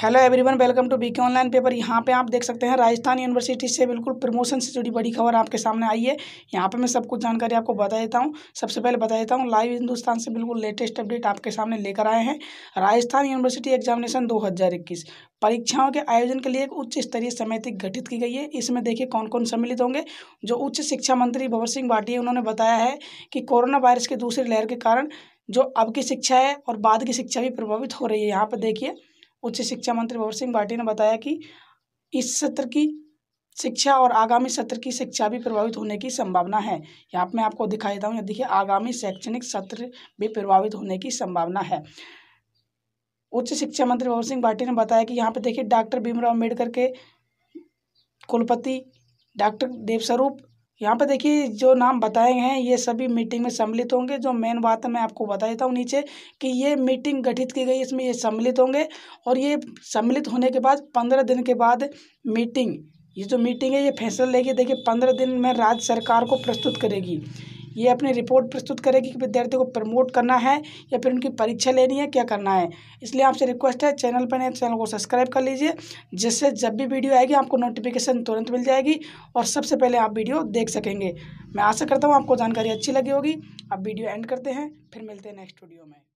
hello everyone welcome to BK online paper यहाँ पे आप देख सकते हैं राजस्थान यूनिवर्सिटी से बिल्कुल प्रमोशन से जुड़ी बड़ी खबर आपके सामने आई है यहाँ पे मैं सब कुछ जानकारी आपको बता देता हूँ सबसे पहले बता देता हूँ लाइव हिंदुस्तान से बिल्कुल लेटेस्ट अपडेट आपके सामने लेकर आए हैं राजस्थान यूनिवर्सिटी एग्जामिनेशन दो परीक्षाओं के आयोजन के लिए एक उच्च स्तरीय समिति गठित की गई है इसमें देखिए कौन कौन सम्मिलित होंगे जो उच्च शिक्षा मंत्री भंवर सिंह भाटी उन्होंने बताया है कि कोरोना वायरस के दूसरी लहर के कारण जो अब की शिक्षा है और बाद की शिक्षा भी प्रभावित हो रही है यहाँ पर देखिए उच्च शिक्षा मंत्री भंवर सिंह भाटी ने बताया कि इस सत्र की शिक्षा और आगामी सत्र की शिक्षा भी प्रभावित होने की संभावना है यहाँ पर मैं आपको दिखाई देता हूँ यहाँ देखिए आगामी शैक्षणिक सत्र भी प्रभावित होने की संभावना है उच्च शिक्षा मंत्री भंवर सिंह भाटी ने बताया कि यहाँ पे देखिए डॉक्टर भीमराव अम्बेडकर के कुलपति डॉक्टर देवस्वरूप यहाँ पर देखिए जो नाम बताए हैं ये सभी मीटिंग में सम्मिलित होंगे जो मेन बात है मैं आपको बता देता हूँ नीचे कि ये मीटिंग गठित की गई इसमें ये सम्मिलित होंगे और ये सम्मिलित होने के बाद पंद्रह दिन के बाद मीटिंग ये जो मीटिंग है ये फैसला लेगी देखिए पंद्रह दिन में राज्य सरकार को प्रस्तुत करेगी ये अपनी रिपोर्ट प्रस्तुत करेगी कि विद्यार्थी को प्रमोट करना है या फिर उनकी परीक्षा लेनी है क्या करना है इसलिए आपसे रिक्वेस्ट है चैनल पर तो चैनल को सब्सक्राइब कर लीजिए जिससे जब भी वीडियो आएगी आपको नोटिफिकेशन तुरंत मिल जाएगी और सबसे पहले आप वीडियो देख सकेंगे मैं आशा करता हूँ आपको जानकारी अच्छी लगी होगी अब वीडियो एंड करते हैं फिर मिलते हैं नेक्स्ट वीडियो में